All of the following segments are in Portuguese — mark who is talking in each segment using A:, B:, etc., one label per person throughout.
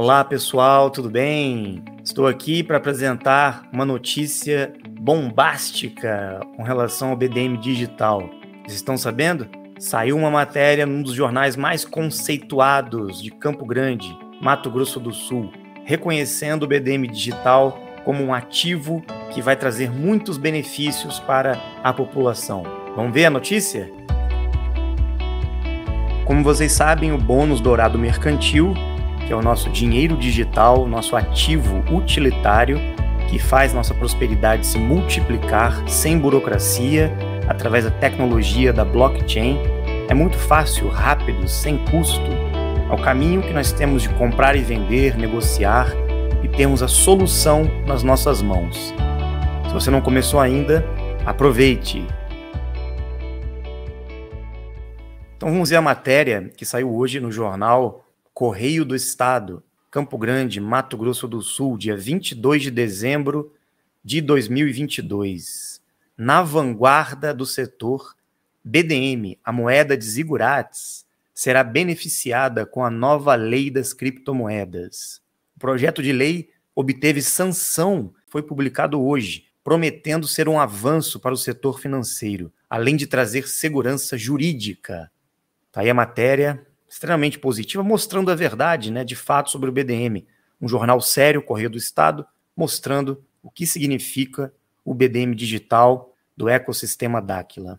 A: Olá pessoal, tudo bem? Estou aqui para apresentar uma notícia bombástica com relação ao BDM digital. Vocês estão sabendo? Saiu uma matéria num dos jornais mais conceituados de Campo Grande, Mato Grosso do Sul, reconhecendo o BDM digital como um ativo que vai trazer muitos benefícios para a população. Vamos ver a notícia? Como vocês sabem, o Bônus Dourado Mercantil que é o nosso dinheiro digital, nosso ativo utilitário, que faz nossa prosperidade se multiplicar sem burocracia, através da tecnologia da blockchain. É muito fácil, rápido, sem custo. É o caminho que nós temos de comprar e vender, negociar e termos a solução nas nossas mãos. Se você não começou ainda, aproveite! Então vamos ver a matéria que saiu hoje no jornal Correio do Estado, Campo Grande, Mato Grosso do Sul, dia 22 de dezembro de 2022. Na vanguarda do setor BDM, a moeda de Zigurates será beneficiada com a nova lei das criptomoedas. O projeto de lei obteve sanção, foi publicado hoje, prometendo ser um avanço para o setor financeiro, além de trazer segurança jurídica. Tá aí a matéria, extremamente positiva, mostrando a verdade, né, de fato, sobre o BDM. Um jornal sério, Correio do Estado, mostrando o que significa o BDM digital do ecossistema Dáquila.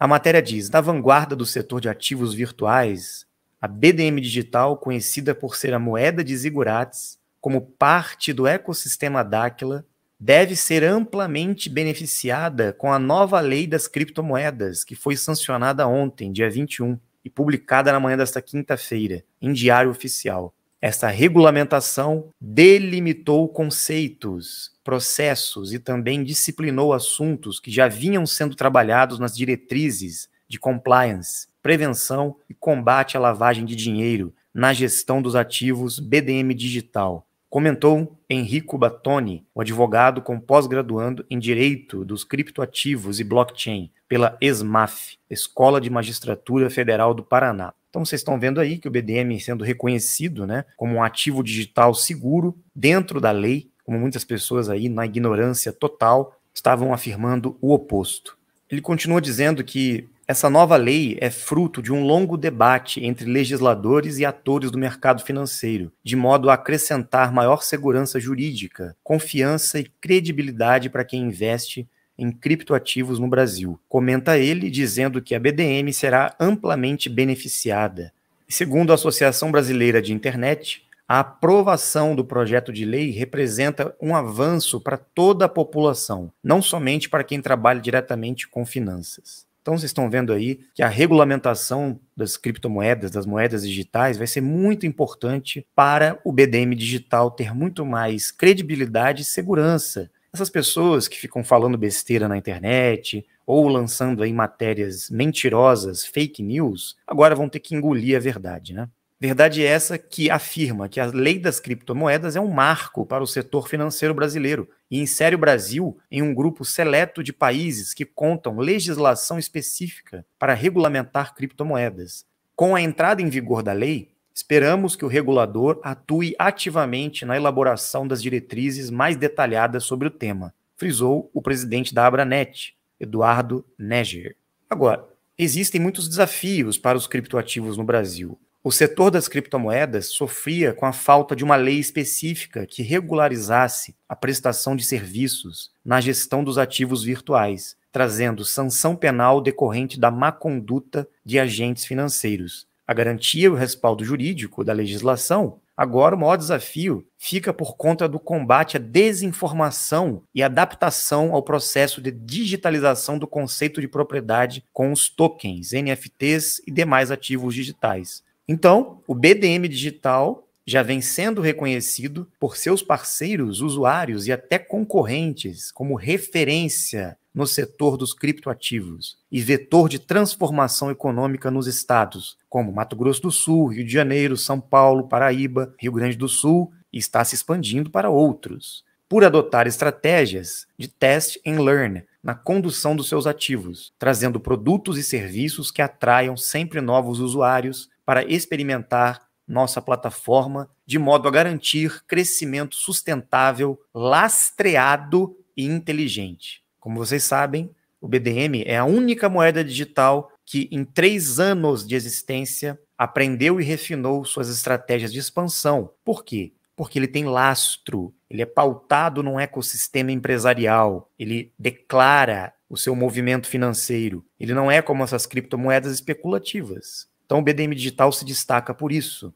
A: A matéria diz: na vanguarda do setor de ativos virtuais, a BDM Digital, conhecida por ser a moeda de zigurates, como parte do ecossistema Dáquila, deve ser amplamente beneficiada com a nova lei das criptomoedas, que foi sancionada ontem, dia 21 e publicada na manhã desta quinta-feira, em Diário Oficial. Esta regulamentação delimitou conceitos, processos e também disciplinou assuntos que já vinham sendo trabalhados nas diretrizes de compliance, prevenção e combate à lavagem de dinheiro na gestão dos ativos BDM Digital, Comentou Enrico Batoni, um advogado com pós-graduando em Direito dos Criptoativos e Blockchain pela ESMAF, Escola de Magistratura Federal do Paraná. Então vocês estão vendo aí que o BDM sendo reconhecido né, como um ativo digital seguro dentro da lei, como muitas pessoas aí na ignorância total estavam afirmando o oposto. Ele continua dizendo que essa nova lei é fruto de um longo debate entre legisladores e atores do mercado financeiro, de modo a acrescentar maior segurança jurídica, confiança e credibilidade para quem investe em criptoativos no Brasil. Comenta ele dizendo que a BDM será amplamente beneficiada. Segundo a Associação Brasileira de Internet, a aprovação do projeto de lei representa um avanço para toda a população, não somente para quem trabalha diretamente com finanças. Então vocês estão vendo aí que a regulamentação das criptomoedas, das moedas digitais, vai ser muito importante para o BDM digital ter muito mais credibilidade e segurança. Essas pessoas que ficam falando besteira na internet ou lançando aí matérias mentirosas, fake news, agora vão ter que engolir a verdade, né? Verdade é essa que afirma que a lei das criptomoedas é um marco para o setor financeiro brasileiro e insere o Brasil em um grupo seleto de países que contam legislação específica para regulamentar criptomoedas. Com a entrada em vigor da lei, esperamos que o regulador atue ativamente na elaboração das diretrizes mais detalhadas sobre o tema, frisou o presidente da Abranet, Eduardo Neger. Agora, existem muitos desafios para os criptoativos no Brasil o setor das criptomoedas sofria com a falta de uma lei específica que regularizasse a prestação de serviços na gestão dos ativos virtuais, trazendo sanção penal decorrente da má conduta de agentes financeiros. A garantia e o respaldo jurídico da legislação Agora, o maior desafio fica por conta do combate à desinformação e adaptação ao processo de digitalização do conceito de propriedade com os tokens, NFTs e demais ativos digitais. Então, o BDM digital já vem sendo reconhecido por seus parceiros, usuários e até concorrentes como referência no setor dos criptoativos e vetor de transformação econômica nos estados, como Mato Grosso do Sul, Rio de Janeiro, São Paulo, Paraíba, Rio Grande do Sul, e está se expandindo para outros, por adotar estratégias de test and learn na condução dos seus ativos, trazendo produtos e serviços que atraiam sempre novos usuários para experimentar nossa plataforma de modo a garantir crescimento sustentável, lastreado e inteligente. Como vocês sabem, o BDM é a única moeda digital que, em três anos de existência, aprendeu e refinou suas estratégias de expansão. Por quê? Porque ele tem lastro, ele é pautado num ecossistema empresarial, ele declara o seu movimento financeiro. Ele não é como essas criptomoedas especulativas. Então o BDM Digital se destaca por isso.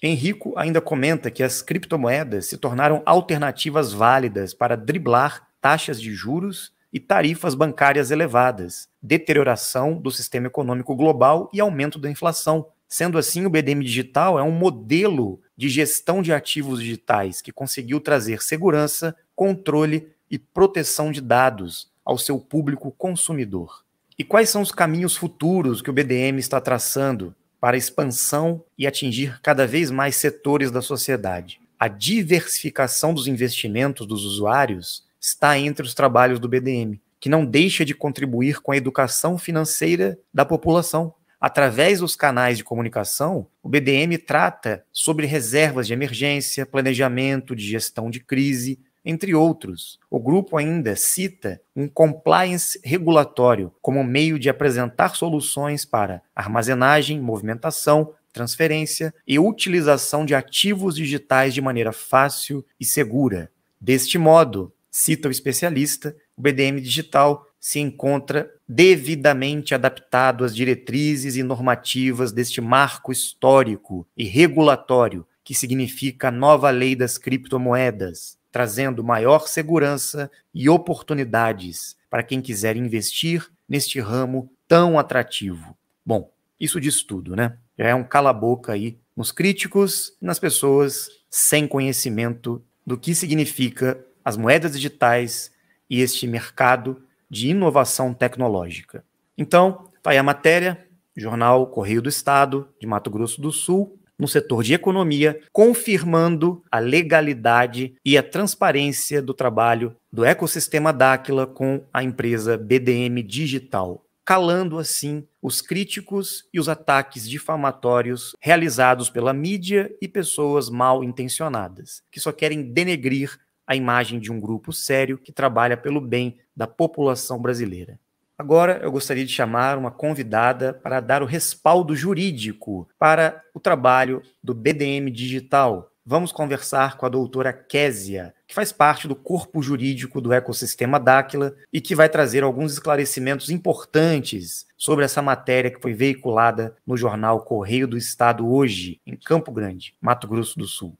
A: Henrico ainda comenta que as criptomoedas se tornaram alternativas válidas para driblar taxas de juros e tarifas bancárias elevadas, deterioração do sistema econômico global e aumento da inflação. Sendo assim, o BDM Digital é um modelo de gestão de ativos digitais que conseguiu trazer segurança, controle e proteção de dados ao seu público consumidor. E quais são os caminhos futuros que o BDM está traçando para expansão e atingir cada vez mais setores da sociedade? A diversificação dos investimentos dos usuários está entre os trabalhos do BDM, que não deixa de contribuir com a educação financeira da população. Através dos canais de comunicação, o BDM trata sobre reservas de emergência, planejamento de gestão de crise, entre outros. O grupo ainda cita um compliance regulatório como meio de apresentar soluções para armazenagem, movimentação, transferência e utilização de ativos digitais de maneira fácil e segura. Deste modo, cita o especialista, o BDM digital se encontra devidamente adaptado às diretrizes e normativas deste marco histórico e regulatório, que significa a nova lei das criptomoedas, trazendo maior segurança e oportunidades para quem quiser investir neste ramo tão atrativo. Bom, isso diz tudo, né? Já é um cala-boca aí nos críticos e nas pessoas sem conhecimento do que significa as moedas digitais e este mercado de inovação tecnológica. Então, está aí a matéria, Jornal Correio do Estado, de Mato Grosso do Sul, no setor de economia, confirmando a legalidade e a transparência do trabalho do ecossistema Dáquila com a empresa BDM Digital, calando assim os críticos e os ataques difamatórios realizados pela mídia e pessoas mal intencionadas, que só querem denegrir a imagem de um grupo sério que trabalha pelo bem da população brasileira. Agora eu gostaria de chamar uma convidada para dar o respaldo jurídico para o trabalho do BDM Digital. Vamos conversar com a doutora Késia, que faz parte do corpo jurídico do ecossistema Dáquila e que vai trazer alguns esclarecimentos importantes sobre essa matéria que foi veiculada no jornal Correio do Estado hoje, em Campo Grande, Mato Grosso do Sul.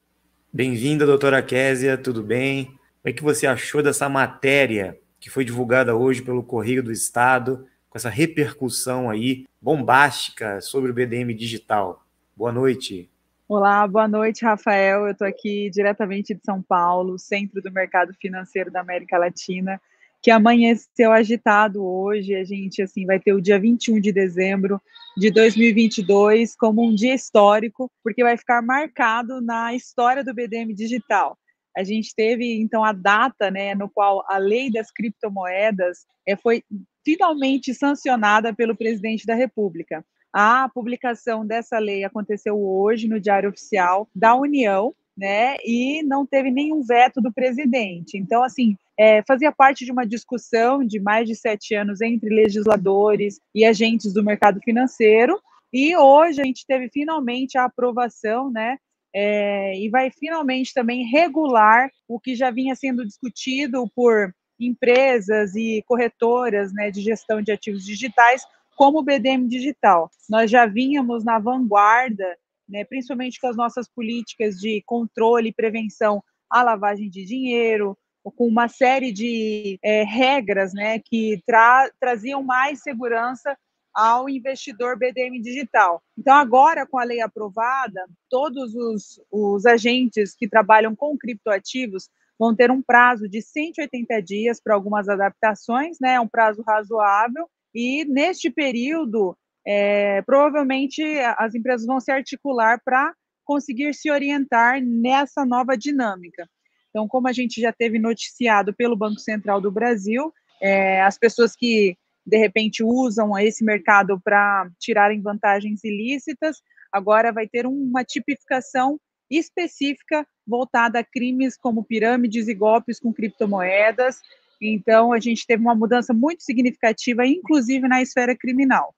A: Bem-vinda, doutora Késia, tudo bem? O que é você achou dessa matéria que foi divulgada hoje pelo Correio do Estado, com essa repercussão aí bombástica sobre o BDM digital. Boa noite.
B: Olá, boa noite, Rafael. Eu estou aqui diretamente de São Paulo, centro do mercado financeiro da América Latina, que amanheceu agitado hoje. A gente assim vai ter o dia 21 de dezembro de 2022 como um dia histórico, porque vai ficar marcado na história do BDM digital a gente teve então a data, né, no qual a lei das criptomoedas é, foi finalmente sancionada pelo presidente da República. A publicação dessa lei aconteceu hoje no Diário Oficial da União, né? E não teve nenhum veto do presidente. Então, assim, é, fazia parte de uma discussão de mais de sete anos entre legisladores e agentes do mercado financeiro. E hoje a gente teve finalmente a aprovação, né? é, e vai finalmente também regular o que já vinha sendo discutido por empresas e corretoras né, de gestão de ativos digitais, como o BDM Digital. Nós já vínhamos na vanguarda, né, principalmente com as nossas políticas de controle e prevenção à lavagem de dinheiro, com uma série de é, regras né, que tra traziam mais segurança ao investidor BDM digital. Então, agora, com a lei aprovada, todos os, os agentes que trabalham com criptoativos vão ter um prazo de 180 dias para algumas adaptações, né? É um prazo razoável. E neste período, é, provavelmente as empresas vão se articular para conseguir se orientar nessa nova dinâmica. Então, como a gente já teve noticiado pelo Banco Central do Brasil, é, as pessoas que de repente usam esse mercado para tirarem vantagens ilícitas, agora vai ter uma tipificação específica voltada a crimes como pirâmides e golpes com criptomoedas. Então, a gente teve uma mudança muito significativa, inclusive na esfera criminal.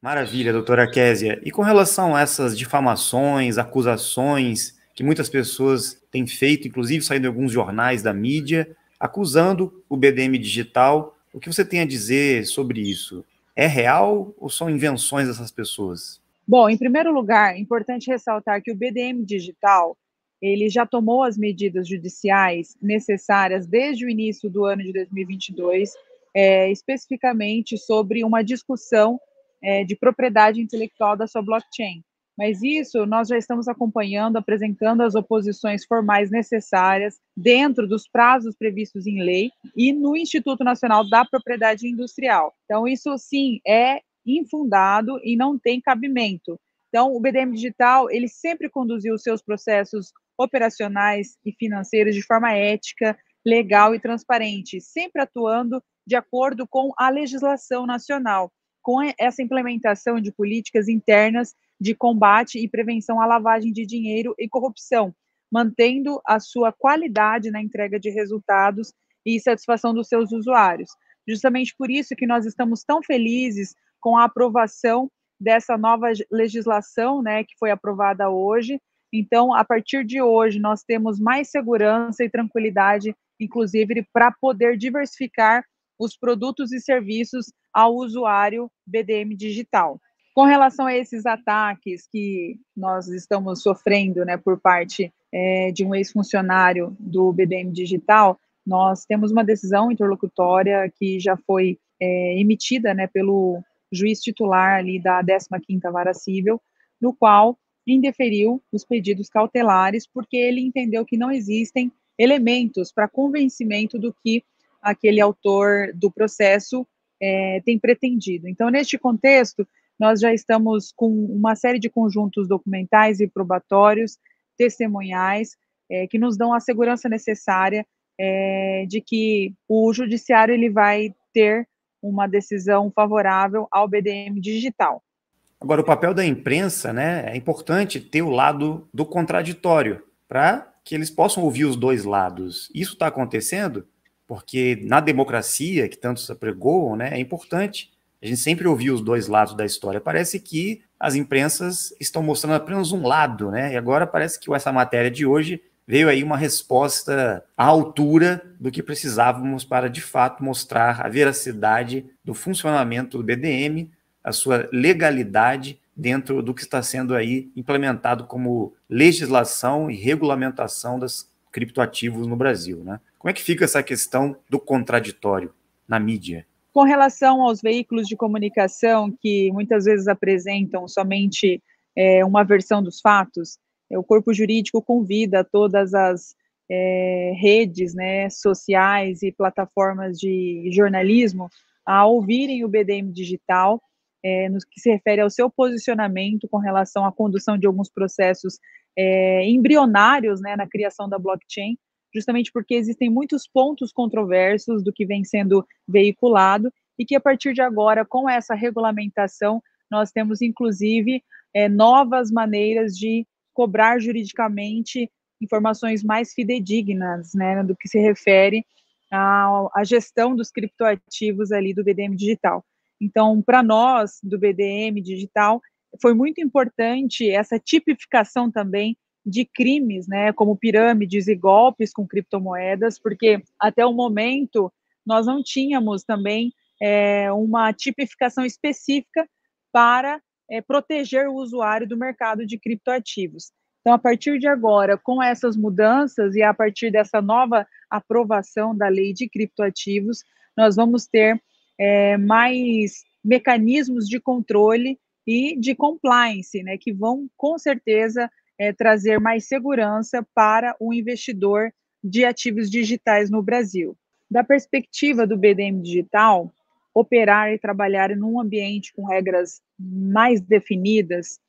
A: Maravilha, doutora Késia. E com relação a essas difamações, acusações que muitas pessoas têm feito, inclusive saindo em alguns jornais da mídia, acusando o BDM Digital o que você tem a dizer sobre isso? É real ou são invenções dessas pessoas?
B: Bom, em primeiro lugar, é importante ressaltar que o BDM digital ele já tomou as medidas judiciais necessárias desde o início do ano de 2022, é, especificamente sobre uma discussão é, de propriedade intelectual da sua blockchain. Mas isso nós já estamos acompanhando, apresentando as oposições formais necessárias dentro dos prazos previstos em lei e no Instituto Nacional da Propriedade Industrial. Então, isso sim é infundado e não tem cabimento. Então, o BDM Digital, ele sempre conduziu os seus processos operacionais e financeiros de forma ética, legal e transparente, sempre atuando de acordo com a legislação nacional, com essa implementação de políticas internas de combate e prevenção à lavagem de dinheiro e corrupção, mantendo a sua qualidade na entrega de resultados e satisfação dos seus usuários. Justamente por isso que nós estamos tão felizes com a aprovação dessa nova legislação, né, que foi aprovada hoje. Então, a partir de hoje, nós temos mais segurança e tranquilidade, inclusive para poder diversificar os produtos e serviços ao usuário BDM digital. Com relação a esses ataques que nós estamos sofrendo né, por parte é, de um ex-funcionário do BBM Digital, nós temos uma decisão interlocutória que já foi é, emitida né, pelo juiz titular ali da 15ª Vara Cível, no qual indeferiu os pedidos cautelares porque ele entendeu que não existem elementos para convencimento do que aquele autor do processo é, tem pretendido. Então, neste contexto, nós já estamos com uma série de conjuntos documentais e probatórios, testemunhais, é, que nos dão a segurança necessária é, de que o judiciário ele vai ter uma decisão favorável ao BDM digital.
A: Agora, o papel da imprensa, né? É importante ter o lado do contraditório para que eles possam ouvir os dois lados. Isso está acontecendo porque na democracia que tantos apregoam, né? É importante a gente sempre ouviu os dois lados da história. Parece que as imprensas estão mostrando apenas um lado, né? E agora parece que essa matéria de hoje veio aí uma resposta à altura do que precisávamos para de fato mostrar a veracidade do funcionamento do BDM, a sua legalidade dentro do que está sendo aí implementado como legislação e regulamentação das criptoativos no Brasil, né? Como é que fica essa questão do contraditório na mídia?
B: Com relação aos veículos de comunicação que muitas vezes apresentam somente é, uma versão dos fatos, é, o corpo jurídico convida todas as é, redes né, sociais e plataformas de jornalismo a ouvirem o BDM digital, é, no que se refere ao seu posicionamento com relação à condução de alguns processos é, embrionários né, na criação da blockchain, justamente porque existem muitos pontos controversos do que vem sendo veiculado e que a partir de agora, com essa regulamentação, nós temos inclusive é, novas maneiras de cobrar juridicamente informações mais fidedignas, né, do que se refere à, à gestão dos criptoativos ali do BDM digital. Então, para nós do BDM digital, foi muito importante essa tipificação também de crimes, né, como pirâmides e golpes com criptomoedas, porque até o momento nós não tínhamos também é, uma tipificação específica para é, proteger o usuário do mercado de criptoativos. Então, a partir de agora, com essas mudanças e a partir dessa nova aprovação da lei de criptoativos, nós vamos ter é, mais mecanismos de controle e de compliance, né, que vão com certeza é, trazer mais segurança para o investidor de ativos digitais no Brasil. Da perspectiva do BDM Digital, operar e trabalhar num ambiente com regras mais definidas,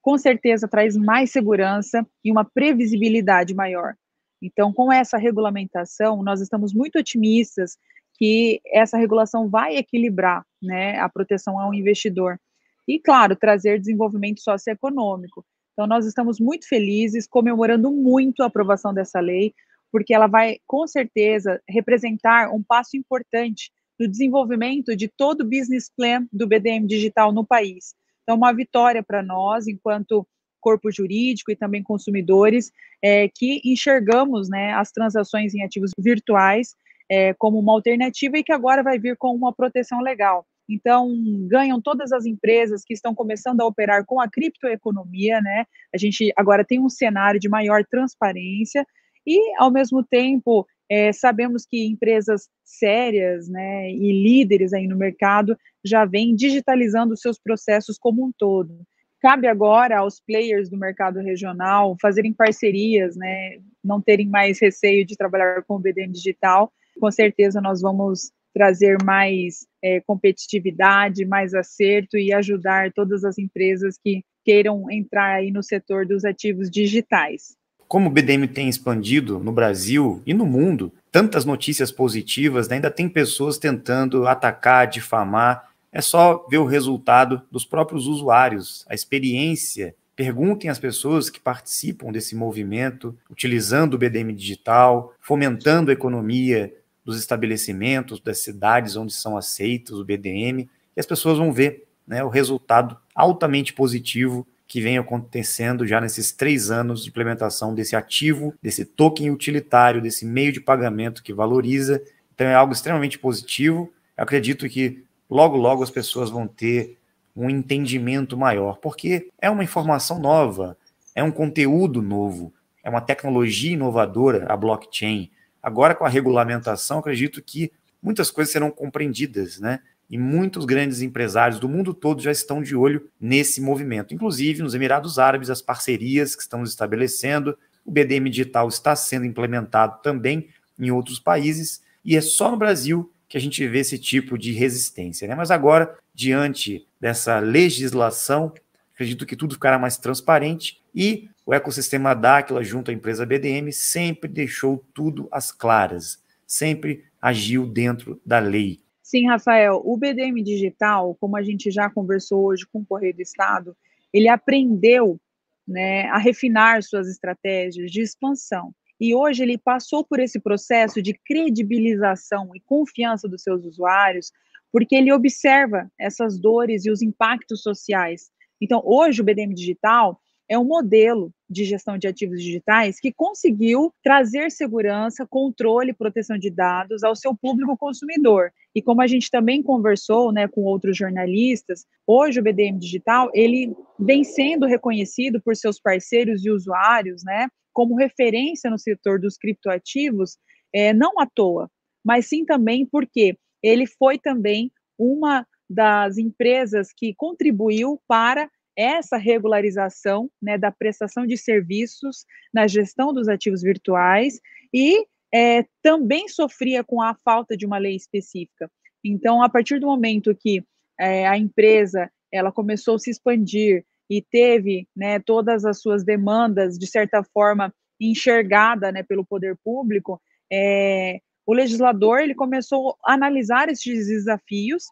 B: com certeza traz mais segurança e uma previsibilidade maior. Então, com essa regulamentação, nós estamos muito otimistas que essa regulação vai equilibrar né, a proteção ao investidor. E, claro, trazer desenvolvimento socioeconômico. Então, nós estamos muito felizes, comemorando muito a aprovação dessa lei, porque ela vai, com certeza, representar um passo importante no desenvolvimento de todo o business plan do BDM digital no país. Então, uma vitória para nós, enquanto corpo jurídico e também consumidores, é, que enxergamos né, as transações em ativos virtuais é, como uma alternativa e que agora vai vir com uma proteção legal. Então, ganham todas as empresas que estão começando a operar com a criptoeconomia, né? A gente agora tem um cenário de maior transparência e, ao mesmo tempo, é, sabemos que empresas sérias né, e líderes aí no mercado já vêm digitalizando seus processos como um todo. Cabe agora aos players do mercado regional fazerem parcerias, né, não terem mais receio de trabalhar com o BDM digital. Com certeza nós vamos trazer mais é, competitividade, mais acerto e ajudar todas as empresas que queiram entrar aí no setor dos ativos digitais.
A: Como o BDM tem expandido no Brasil e no mundo, tantas notícias positivas, né? ainda tem pessoas tentando atacar, difamar. É só ver o resultado dos próprios usuários, a experiência. Perguntem às pessoas que participam desse movimento, utilizando o BDM digital, fomentando a economia dos estabelecimentos, das cidades onde são aceitos o BDM, e as pessoas vão ver né, o resultado altamente positivo que vem acontecendo já nesses três anos de implementação desse ativo, desse token utilitário, desse meio de pagamento que valoriza. Então é algo extremamente positivo. Eu acredito que logo, logo as pessoas vão ter um entendimento maior, porque é uma informação nova, é um conteúdo novo, é uma tecnologia inovadora, a blockchain. Agora, com a regulamentação, acredito que muitas coisas serão compreendidas, né? E muitos grandes empresários do mundo todo já estão de olho nesse movimento. Inclusive, nos Emirados Árabes, as parcerias que estamos estabelecendo, o BDM digital está sendo implementado também em outros países, e é só no Brasil que a gente vê esse tipo de resistência. Né? Mas agora, diante dessa legislação, acredito que tudo ficará mais transparente e o ecossistema Dáquila, junto à empresa BDM, sempre deixou tudo às claras, sempre agiu dentro da lei.
B: Sim, Rafael, o BDM Digital, como a gente já conversou hoje com o Correio do Estado, ele aprendeu né, a refinar suas estratégias de expansão. E hoje ele passou por esse processo de credibilização e confiança dos seus usuários, porque ele observa essas dores e os impactos sociais. Então, hoje o BDM Digital, é um modelo de gestão de ativos digitais que conseguiu trazer segurança, controle, proteção de dados ao seu público consumidor. E como a gente também conversou, né, com outros jornalistas, hoje o BDM Digital, ele vem sendo reconhecido por seus parceiros e usuários, né, como referência no setor dos criptoativos, é, não à toa, mas sim também porque ele foi também uma das empresas que contribuiu para essa regularização né, da prestação de serviços na gestão dos ativos virtuais e é, também sofria com a falta de uma lei específica. Então, a partir do momento que é, a empresa ela começou a se expandir e teve né, todas as suas demandas, de certa forma, enxergada né, pelo poder público, é, o legislador ele começou a analisar esses desafios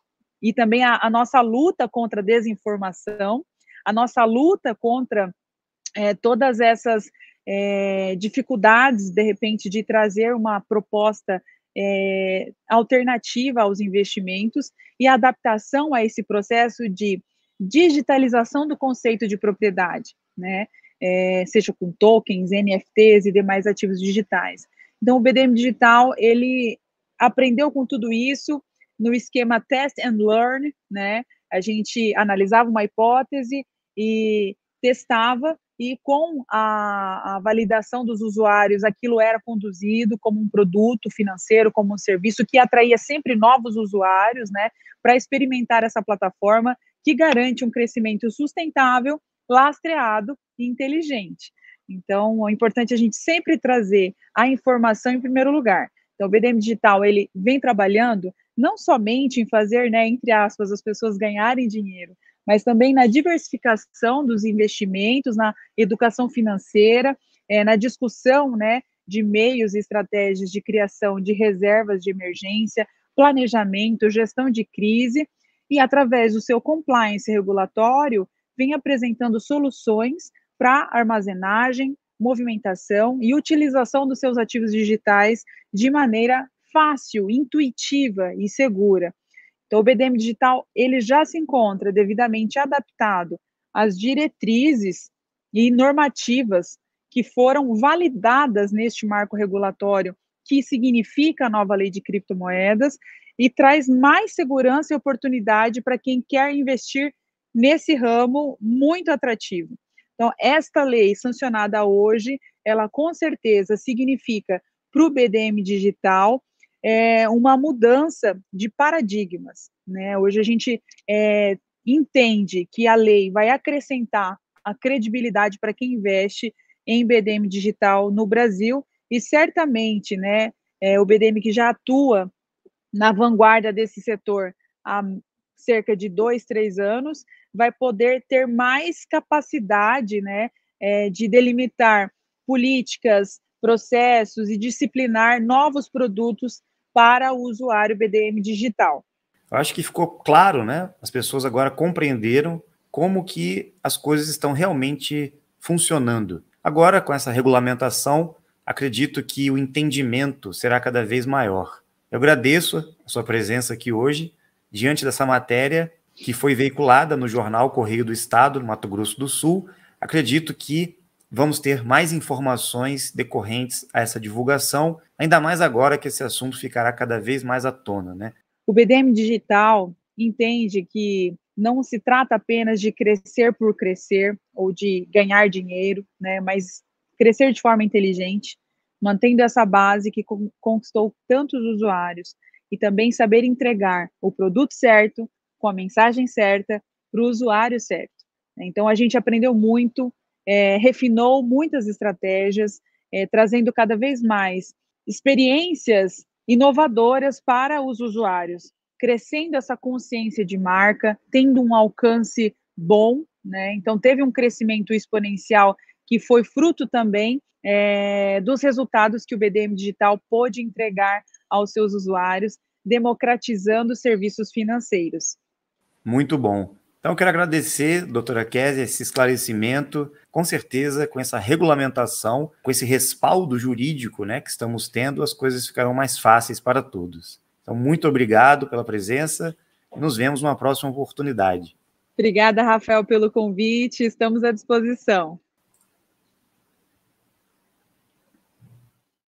B: e também a, a nossa luta contra a desinformação a nossa luta contra é, todas essas é, dificuldades, de repente, de trazer uma proposta é, alternativa aos investimentos e a adaptação a esse processo de digitalização do conceito de propriedade, né? É, seja com tokens, NFTs e demais ativos digitais. Então, o BDM Digital ele aprendeu com tudo isso no esquema test and learn, né? A gente analisava uma hipótese, e testava e com a, a, validação dos usuários, aquilo era conduzido como um produto financeiro, como um serviço que atraía sempre novos usuários, né, para experimentar essa plataforma que garante um crescimento sustentável, lastreado e inteligente. Então, é importante a gente sempre trazer a informação em primeiro lugar. Então, o BDM Digital, ele vem trabalhando não somente em fazer, né, entre aspas, as pessoas ganharem dinheiro, mas também na diversificação dos investimentos, na educação financeira, é, na discussão né, de meios e estratégias de criação de reservas de emergência, planejamento, gestão de crise, e através do seu compliance regulatório, vem apresentando soluções para armazenagem, movimentação e utilização dos seus ativos digitais de maneira fácil, intuitiva e segura. Então, o BDM digital ele já se encontra devidamente adaptado às diretrizes e normativas que foram validadas neste marco regulatório, que significa a nova lei de criptomoedas e traz mais segurança e oportunidade para quem quer investir nesse ramo muito atrativo. Então, esta lei sancionada hoje, ela com certeza significa para o BDM digital é, uma mudança de paradigmas. Né? Hoje a gente é, entende que a lei vai acrescentar a credibilidade para quem investe em BDM digital no Brasil e certamente, né, é, o BDM que já atua na vanguarda desse setor há cerca de dois, três anos, vai poder ter mais capacidade, né, é, de delimitar políticas, processos e disciplinar novos produtos para o usuário BDM digital.
A: Eu acho que ficou claro, né? As pessoas agora compreenderam como que as coisas estão realmente funcionando. Agora, com essa regulamentação, acredito que o entendimento será cada vez maior. Eu agradeço a sua presença aqui hoje, diante dessa matéria que foi veiculada no jornal Correio do Estado, no Mato Grosso do Sul. Acredito que vamos ter mais informações decorrentes a essa divulgação, ainda mais agora que esse assunto ficará cada vez mais à tona, né?
B: O BDM Digital entende que não se trata apenas de crescer por crescer ou de ganhar dinheiro, né, mas crescer de forma inteligente, mantendo essa base que conquistou tantos usuários e também saber entregar o produto certo, com a mensagem certa, para o usuário certo. Então, a gente aprendeu muito é, refinou muitas estratégias, é, trazendo cada vez mais experiências inovadoras para os usuários, crescendo essa consciência de marca, tendo um alcance bom, né? Então teve um crescimento exponencial que foi fruto também é, dos resultados que o BDM Digital pôde entregar aos seus usuários, democratizando serviços financeiros.
A: Muito bom. Então, eu quero agradecer, doutora Kézia, esse esclarecimento. Com certeza, com essa regulamentação, com esse respaldo jurídico né, que estamos tendo, as coisas ficarão mais fáceis para todos. Então, muito obrigado pela presença e nos vemos numa próxima oportunidade.
B: Obrigada, Rafael, pelo convite. Estamos à disposição.